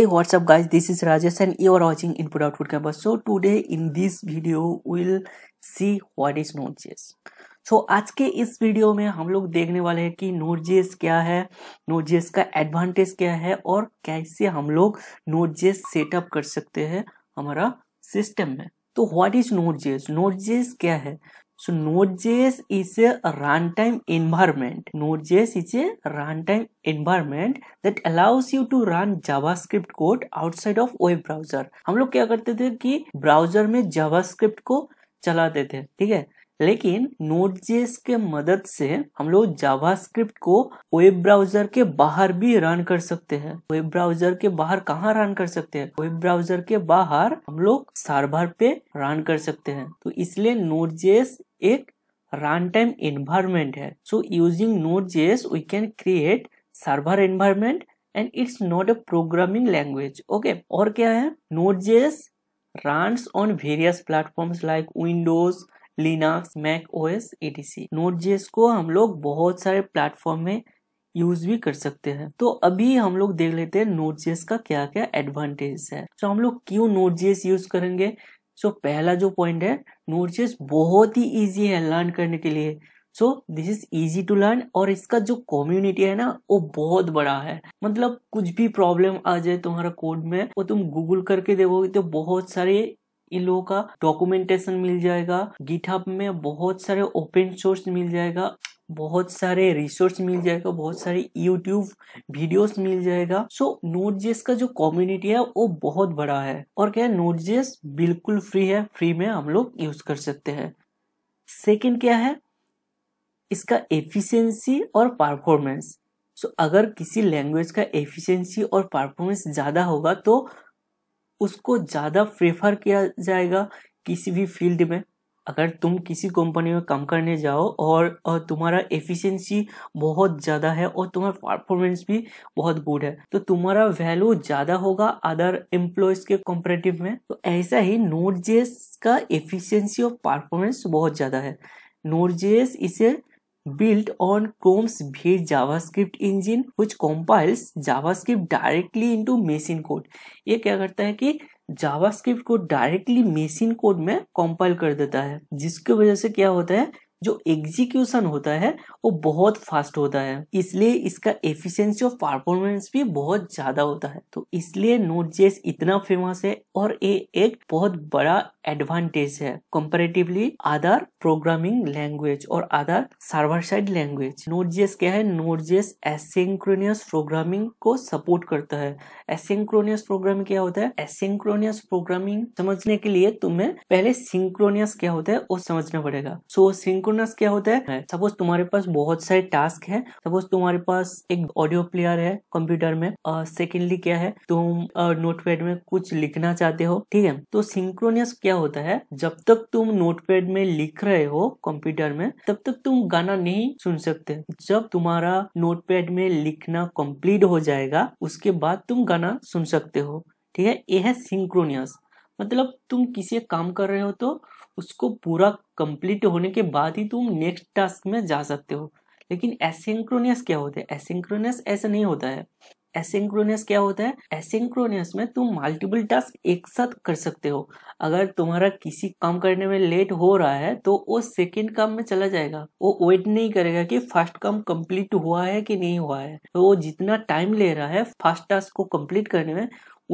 hey what's up guys this is rajesh and you are watching input output campus so today in this video we'll see what is node.js so, आज के इस video में हम लोग देखने वाले हैं कि node.js जेस क्या है नोट जेस का एडवांटेज क्या है और कैसे हम लोग नोट जेस सेटअप कर सकते हैं हमारा सिस्टम में तो what is Node JS Node JS क्या है So Node.js is a runtime environment. Node.js is a runtime environment that allows you to run JavaScript code outside of web browser. हम लोग क्या करते थे कि ब्राउजर में JavaScript को चलाते थे ठीक है लेकिन Node.js के मदद से हम लोग JavaScript को वेब ब्राउजर के बाहर भी रन कर सकते हैं वेब ब्राउजर के बाहर कहाँ रन कर सकते हैं वेब ब्राउजर के बाहर हम लोग सर्वर पे रन कर सकते हैं तो इसलिए Node.js एक रन टाइम एनवायरमेंट है so using Node JS we can create server environment and it's not a programming language okay और क्या है Node JS run on various platform like Windows Linux Mac O S etc Node JS को हम लोग बहुत सारे platform में use भी कर सकते हैं तो अभी हम लोग देख लेते हैं नोट जेस का क्या क्या एडवांटेज है तो हम लोग क्यों नोट जेस यूज करेंगे सो so, पहला जो पॉइंट है नोड बहुत ही ईजी है लर्न करने के लिए so this is easy to learn और इसका जो कम्युनिटी है ना वो बहुत बड़ा है मतलब कुछ भी प्रॉब्लम आ जाए तुम्हारा कोड में वो तुम गूगल करके देखोगे तो बहुत सारे इन लोगों का डॉक्यूमेंटेशन मिल जाएगा गिटहब में बहुत सारे ओपन सोर्स मिल जाएगा बहुत सारे रिसोर्स मिल जाएगा बहुत सारे यूट्यूब वीडियोस मिल जाएगा सो नोट जेस का जो कम्युनिटी है वो बहुत बड़ा है और क्या नोट जेस बिल्कुल फ्री है फ्री में हम लोग यूज कर सकते हैं सेकेंड क्या है इसका एफिशिएंसी और परफॉर्मेंस सो so, अगर किसी लैंग्वेज का एफिशिएंसी और परफॉर्मेंस ज़्यादा होगा तो उसको ज़्यादा प्रेफर किया जाएगा किसी भी फील्ड में अगर तुम किसी कंपनी में काम करने जाओ और तुम्हारा एफिशिएंसी बहुत ज़्यादा है और तुम्हारा परफॉर्मेंस भी बहुत गुड है तो तुम्हारा वैल्यू ज़्यादा होगा अदर एम्प्लॉयज़ के कॉम्परेटिव में तो ऐसा ही नोट जेस का एफिशिएंसी और परफॉर्मेंस बहुत ज़्यादा है नोट जेस इसे built on Chrome's V8 JavaScript engine, which compiles JavaScript directly into machine code ये क्या करता है कि जावास्क्रिप्ट को डायरेक्टली मेसिन कोड में कंपाइल कर देता है जिसकी वजह से क्या होता है जो एग्जीक्यूशन होता है वो बहुत फास्ट होता है इसलिए इसका एफिशिएंसी और परफॉर्मेंस भी बहुत ज्यादा होता है तो इसलिए नोट जेस इतना फेमस है और ये एक बहुत बड़ा एडवांटेज है कंपेरेटिवली अदर प्रोग्रामिंग लैंग्वेज और other server side language Node JS क्या है नोट जेस एसेंक्रोनियस प्रोग्रामिंग को सपोर्ट करता है एसेंक्रोनियस प्रोग्रामिंग क्या होता है एसेंक्रोनियस प्रोग्रामिंग समझने के लिए तुम्हें पहले सिंक्रोनियस क्या होता है वो समझना पड़ेगा सो so, सिंक्रो सिंक्रोनस क्या होता है सपोज तुम्हारे पास बहुत सारे टास्क है सपोज तुम्हारे पास एक ऑडियो प्लेयर है कंप्यूटर में सेकेंडली क्या है तुम नोटपैड में कुछ लिखना चाहते हो ठीक है तो सिंक्रोनियस क्या होता है जब तक तुम नोटपैड में लिख रहे हो कंप्यूटर में तब तक तुम गाना नहीं सुन सकते जब तुम्हारा नोटपैड में लिखना कंप्लीट हो जाएगा उसके बाद तुम गाना सुन सकते हो ठीक है यह है सिंक्रोनियस मतलब तुम किसी काम कर रहे हो तो उसको पूरा कंप्लीट होने के बाद ही तुम नेक्स्ट टास्क में जा सकते हो लेकिन एसिंक्रोनियस क्या होता है एसिंक्रोनियस ऐसा नहीं होता है एसिंक्रोनियस क्या होता है एसिंक्रोनियस में तुम मल्टीपल टास्क एक साथ कर सकते हो अगर तुम्हारा किसी काम करने में लेट हो रहा है तो वो सेकेंड काम में चला जाएगा वो वेट नहीं करेगा कि फर्स्ट काम कंप्लीट हुआ है कि नहीं हुआ है तो वो जितना टाइम ले रहा है फर्स्ट टास्क को कंप्लीट करने में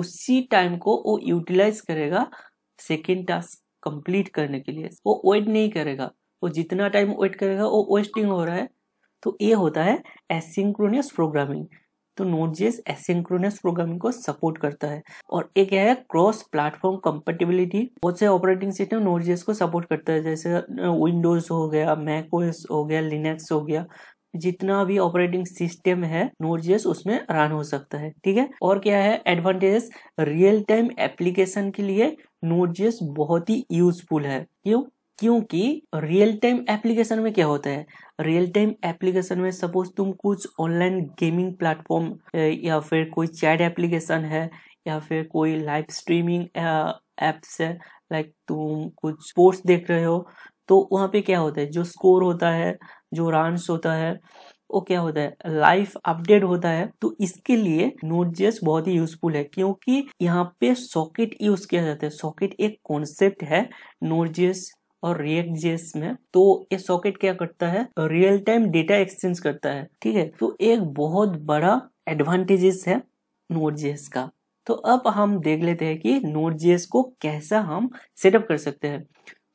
उसी टाइम को वो यूटिलाइज करेगा सेकेंड टास्क कंप्लीट करने के लिए वो वेट नहीं करेगा वो जितना टाइम वेट करेगा वो वेस्टिंग हो रहा है तो ये होता है एसिंक्रोनियस प्रोग्रामिंग तो नोट जेस एसिंक्रोनियस प्रोग्रामिंग को सपोर्ट करता है और एक है क्रॉस प्लेटफॉर्म कंपेटेबिलिटी बहुत से ऑपरेटिंग सिस्टम नोट जेस को सपोर्ट करता है जैसे विंडोज हो गया मैक ओएस हो गया लिनक्स हो गया जितना भी ऑपरेटिंग सिस्टम है नोट जेस उसमें रन हो सकता है ठीक है और क्या है एडवांटेजेस रियल टाइम एप्लीकेशन के लिए नोट बहुत ही यूजफुल है क्यों क्योंकि रियल टाइम एप्लीकेशन में क्या होता है रियल टाइम एप्लीकेशन में सपोज तुम कुछ ऑनलाइन गेमिंग प्लेटफॉर्म या फिर कोई चैट एप्लीकेशन है या फिर कोई लाइव स्ट्रीमिंग एप्स है लाइक तुम कुछ स्पोर्ट्स देख रहे हो तो वहाँ पे क्या होता है जो स्कोर होता है जो रन्स होता है वो क्या होता है लाइफ अपडेट होता है तो इसके लिए नोट जेस बहुत ही यूजफुल है क्योंकि यहाँ पे सॉकेट यूज किया जाता है सॉकेट एक कॉन्सेप्ट है नोट जेस और रिएक्ट जेस में तो ये सॉकेट क्या करता है रियल टाइम डेटा एक्सचेंज करता है ठीक है तो एक बहुत बड़ा एडवांटेजेस है नोट जेस का तो अब हम देख लेते हैं कि नोट जेस को कैसा हम सेटअप कर सकते हैं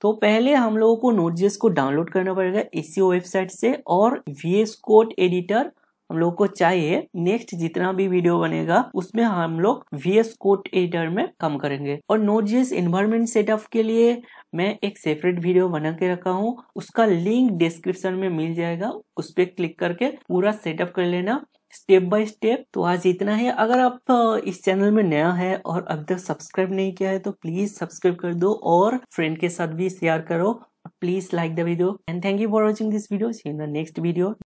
तो पहले हम लोगों को नोट को डाउनलोड करना पड़ेगा इसी वेबसाइट e से और वी कोड एडिटर हम लोग को चाहिए नेक्स्ट जितना भी वीडियो बनेगा उसमें हम लोग वीएस कोड एडिटर में काम करेंगे और नोट जीएस इन्वायरमेंट सेटअप के लिए मैं एक सेपरेट वीडियो बना के रखा हूँ उसका लिंक डिस्क्रिप्शन में मिल जाएगा उस पर क्लिक करके पूरा सेटअप कर लेना स्टेप बाय स्टेप तो आज इतना है अगर आप इस चैनल में नया है और अब तक सब्सक्राइब नहीं किया है तो प्लीज सब्सक्राइब कर दो और फ्रेंड के साथ भी शेयर करो please like the video and thank you for watching this video see in the next video